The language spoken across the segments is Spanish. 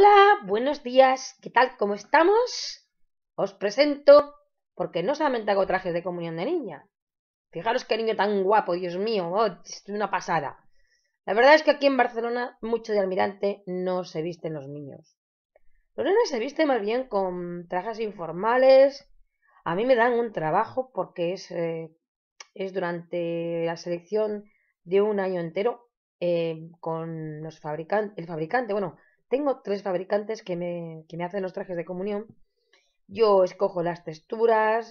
Hola, buenos días, ¿qué tal? ¿Cómo estamos? Os presento, porque no solamente hago trajes de comunión de niña. Fijaros qué niño tan guapo, Dios mío, oh, una pasada. La verdad es que aquí en Barcelona mucho de almirante no se visten los niños. Los niños se visten más bien con trajes informales. A mí me dan un trabajo porque es, eh, es durante la selección de un año entero eh, con los fabricantes, el fabricante, bueno, tengo tres fabricantes que me, que me hacen los trajes de comunión. Yo escojo las texturas,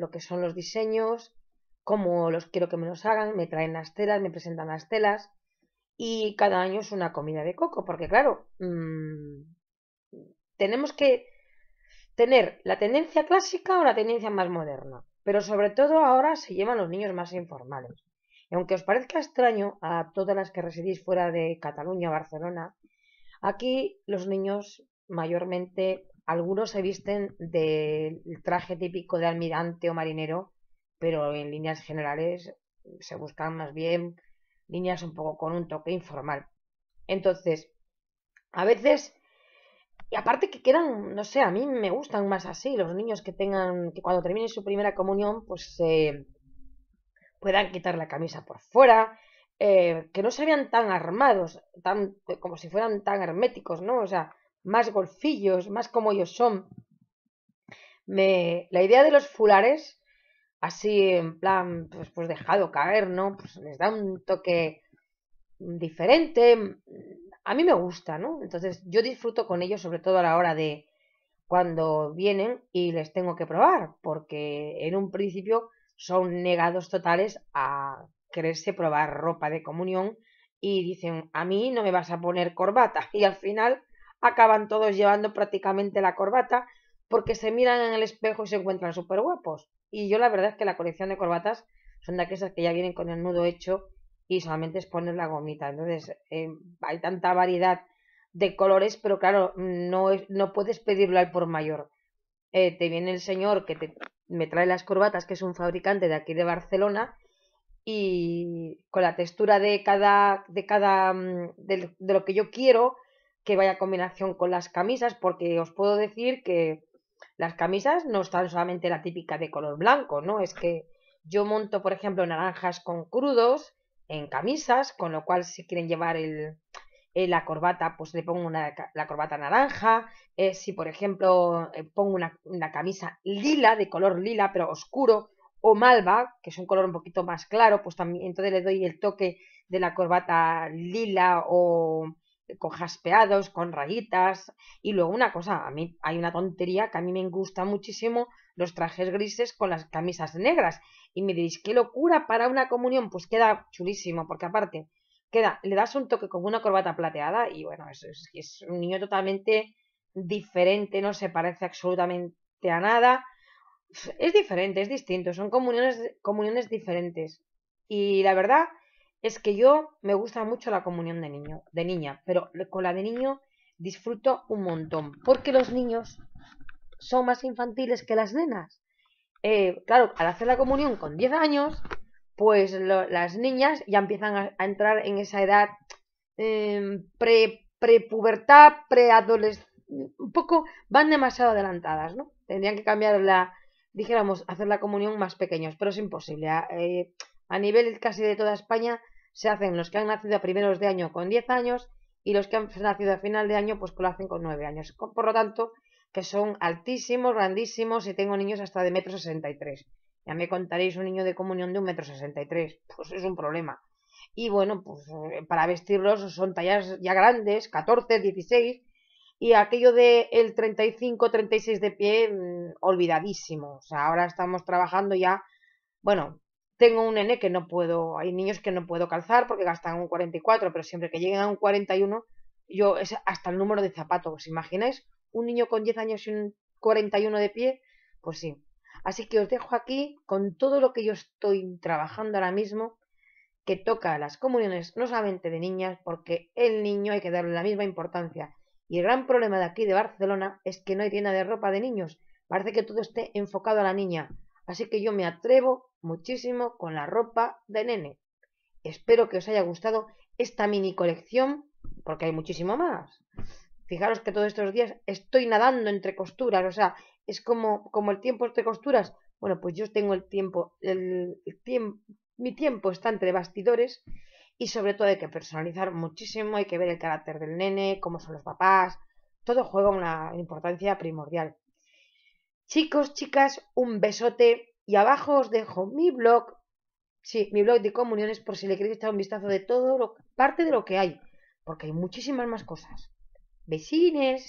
lo que son los diseños, cómo los quiero que me los hagan, me traen las telas, me presentan las telas y cada año es una comida de coco, porque claro, mm, tenemos que tener la tendencia clásica o la tendencia más moderna, pero sobre todo ahora se llevan los niños más informales. Y aunque os parezca extraño a todas las que residís fuera de Cataluña o Barcelona, Aquí los niños mayormente, algunos se visten del traje típico de almirante o marinero, pero en líneas generales se buscan más bien líneas un poco con un toque informal. Entonces, a veces, y aparte que quedan, no sé, a mí me gustan más así, los niños que tengan, que cuando terminen su primera comunión, pues se puedan quitar la camisa por fuera, eh, que no se vean tan armados, tan, como si fueran tan herméticos, ¿no? O sea, más golfillos, más como ellos son. Me, la idea de los fulares, así en plan, pues, pues dejado caer, ¿no? Pues les da un toque diferente. A mí me gusta, ¿no? Entonces yo disfruto con ellos, sobre todo a la hora de cuando vienen y les tengo que probar, porque en un principio son negados totales a quererse probar ropa de comunión y dicen, a mí no me vas a poner corbata. Y al final acaban todos llevando prácticamente la corbata porque se miran en el espejo y se encuentran súper guapos. Y yo la verdad es que la colección de corbatas son de aquellas que ya vienen con el nudo hecho y solamente es poner la gomita. Entonces eh, hay tanta variedad de colores, pero claro, no, no puedes pedirlo al por mayor. Eh, te viene el señor que te, me trae las corbatas, que es un fabricante de aquí de Barcelona, y con la textura de cada, de cada, mm, de, lo que yo quiero, que vaya combinación con las camisas, porque os puedo decir que las camisas no están solamente la típica de color blanco, ¿no? Es que yo monto, por ejemplo, naranjas con crudos en camisas, con lo cual si quieren llevar el, eh, la corbata, pues le pongo una, la corbata naranja. Eh, si, por ejemplo, eh, pongo una, camisa lila, de color lila, pero oscuro, o malva, que es un color un poquito más claro, pues también entonces le doy el toque de la corbata lila o con jaspeados, con rayitas y luego una cosa, a mí hay una tontería que a mí me gusta muchísimo los trajes grises con las camisas negras y me diréis, qué locura para una comunión, pues queda chulísimo porque aparte queda, le das un toque con una corbata plateada y bueno, es un niño totalmente diferente, no se parece absolutamente a nada es diferente, es distinto, son comuniones, comuniones diferentes. Y la verdad es que yo me gusta mucho la comunión de niño, de niña, pero con la de niño disfruto un montón, porque los niños son más infantiles que las nenas. Eh, claro, al hacer la comunión con 10 años, pues las niñas ya empiezan a, entrar en esa edad em, pre, prepubertad, preadoles un poco van demasiado adelantadas, ¿no? Tendrían que cambiar la, dijéramos, hacer la comunión más pequeños, pero es imposible. Eh, a, nivel casi de toda España se hacen los que han nacido a primeros de año con 10 años y los que han nacido a final de año pues lo hacen con 9 años. Por lo tanto, que son altísimos, grandísimos y tengo niños hasta de metro 63. Ya me contaréis un niño de comunión de un metro pues es un problema. Y bueno, pues eh, para vestirlos son tallas ya grandes, 14, 16, y aquello de el 35-36 de pie, mm, olvidadísimo. O sea, ahora estamos trabajando ya, bueno, tengo un nene que no puedo, hay niños que no puedo calzar porque gastan un 44, pero siempre que lleguen a un 41, yo es hasta el número de zapatos, ¿os imagináis? Un niño con 10 años y un 41 de pie, pues sí. Así que os dejo aquí con todo lo que yo estoy trabajando ahora mismo, que toca las comuniones no solamente de niñas, porque el niño hay que darle la misma importancia y el gran problema de aquí de Barcelona es que no hay tienda de ropa de niños. Parece que todo esté enfocado a la niña. Así que yo me atrevo muchísimo con la ropa de nene. Espero que os haya gustado esta mini colección, porque hay muchísimo más. Fijaros que todos estos días estoy nadando entre costuras, o sea, es como, como el tiempo entre costuras. Bueno, pues yo tengo el tiempo, el, el tiempo, mi tiempo está entre bastidores y sobre todo hay que personalizar muchísimo, hay que ver el carácter del nene, cómo son los papás, todo juega una importancia primordial. Chicos, chicas, un besote y abajo os dejo mi blog, sí, mi blog de comuniones por si le queréis echar un vistazo de todo, lo, parte de lo que hay, porque hay muchísimas más cosas. Vecines.